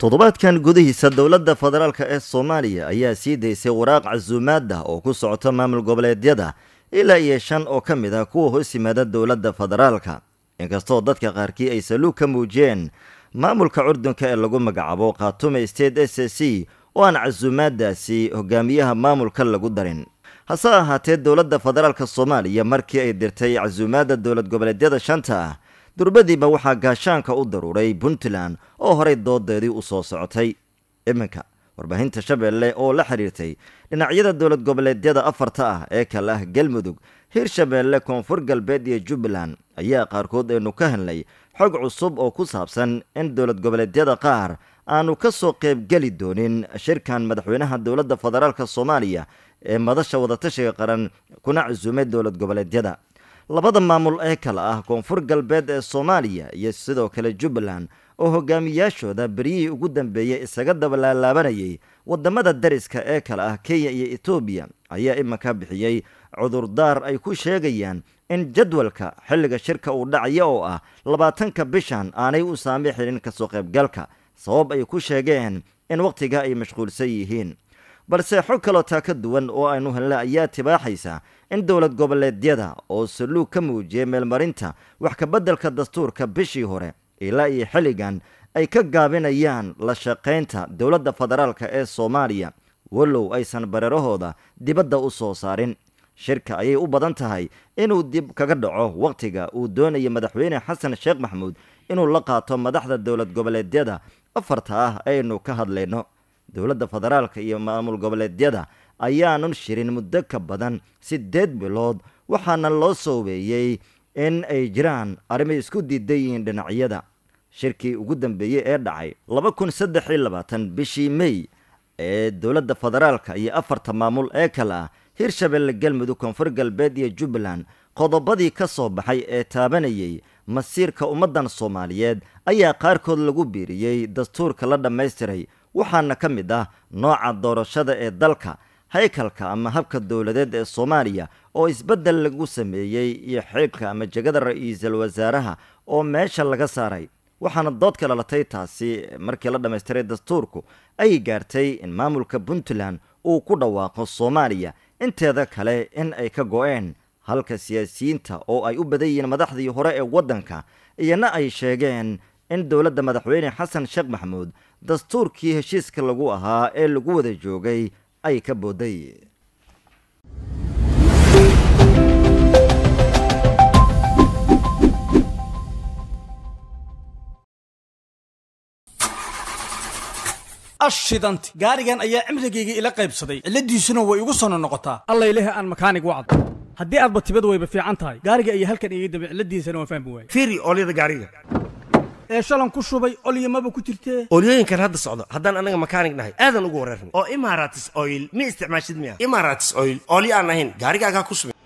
toddobaadkan gudihiisa dowladda federaalk ee soomaaliya ayaa sii daysay waraaq casuumaadda ah oo ku socota maamul goboleedyada ilaa iyo shan oo ka mid ah kuwa hoos yimaada dowladda federaalka inkastoo dadka qaarkii ay saluug ka muujiyeen maamulka curdunka ee lagu magacaabo khaatume state s c oo aan casuumaadaasi hogaamiyaha maamulka lagu darin hase ahaatee dowladda federaalk soomaaliya markii ay dirtay casuumaadda dowlad goboleedyada shanta ah durbadiiba waxaa gaashaanka u daruuray puntland oo horay doodeedii u soo socotay iminka warbaahinta shabeelle oo la xiriirtay dhinacyada dowlad goboleedyada afarta ah ee kale ah galmudug hir shabeelle koonfur galbeed iyo jubbaland ayaa qaarkood aynu ka helnay xog cusub oo ku saabsan in dowlad goboleedyada qaar aanu ka soo qaybgeli doonin shirkan madaxweynaha dowladda federaalk soomaaliya ee madasha wadatashiga qaran kuna casuumay dowlad goboleedyada labada maamul ee kale ah koonfur galbeed ee soomaaliya iyo sidoo kale jubbaland oo hogaamiyaashooda beryihii ugu dambeeyey isaga dabalaalaabanayay waddamada dariska ee kale ah kenya iyo etoobiya ayaa iminka bixiyey cudurdaar ay ku sheegayaan in jadwalka xilliga shirka uu dhacaya oo ah labaatanka bishan aanay u saami xilin kasoo qaybgalka sabab ay ku sheegeen in wakhtiga ay mashquulsan yihiin balse xog kalootaa ka duwan oo aynu helna ayaa tibaaxaysa in dowlad goboleedyada oo saluug ka muujiyey meelmarinta wax ka beddelka dastuurka bishii hore ilaa iyo xilligan ay ka gaabinayaan la shaqaynta dowladda federaalk ee soomaaliya walow aysan bareerahooda dibadda u soo saarin shirka ayay u badan tahay inuu dib kaga dhaco wakhtiga uu doonaya madaxweyne xasan sheekh maxamuud inuu la qaato madaxda dowlad goboleedyada afarta ah aynu ka hadlayno dowladda federaalka iyo maamul goboleedyada ayaanan shirin muddo ka badan siddeed bilood waxaana loo soobeeyey in ay jiraan arrimo isku diidan yihiin dhinacyada shirkii ugu dambeeyey ee dhacay laba kun saddex iyo labaatan bishii mey ee dowladda federaalka iyo afarta maamul ee kale ah hirshabelle galmudug koonfur galbeed iyo jubbaland qodobadii ka soo baxay ee taabanayay masiirka ummaddan soomaaliyeed ayaa qaarkood lagu biiriyey dastuurka la dhammaystiray waxaana ka mid ah nooca doorashada ee dalka haykalka ama habka dowladeed ee soomaaliya oo isbeddel lagu sameeyey iyo xeebka ama jegada ra-iisul wasaaraha oo meesha laga saaray waxaana dood ka dhalatay taasi markii la dhammaystiray dastuurku ay gaartay in maamulka puntland uu ku dhawaaqo soomaaliya inteeda kale in ay ka go-een halka siyaasiyiinta oo ay u badan yihiin madaxdii hore ee waddanka iyana ay sheegeen in dowladda madaxweyne xasan sheekh maxamuud dastuurkii heshiiska lagu ahaa ee lagu wada joogay ay ka booday ashidanti gaarigan ayaa cimrigayga ila qaybsaday cilladiisuna way igu sono noqotaa allayleh aan makaanig wacdo haddii aadba tibad wayba fiican tahay gaariga ayaa halkan iga daba cilladiisana waa fahmi waayey fiiri oolida gaariga ee shalan ku shubay olyamaba ku jirtee olyooyinkan hadda socdo haddaan anaga makaanig nahay aadan ugu wareerna oo imaratis oil ma isticmaashid miya imaratis oyl olyo aan ahayn gaarigaagaa ku subay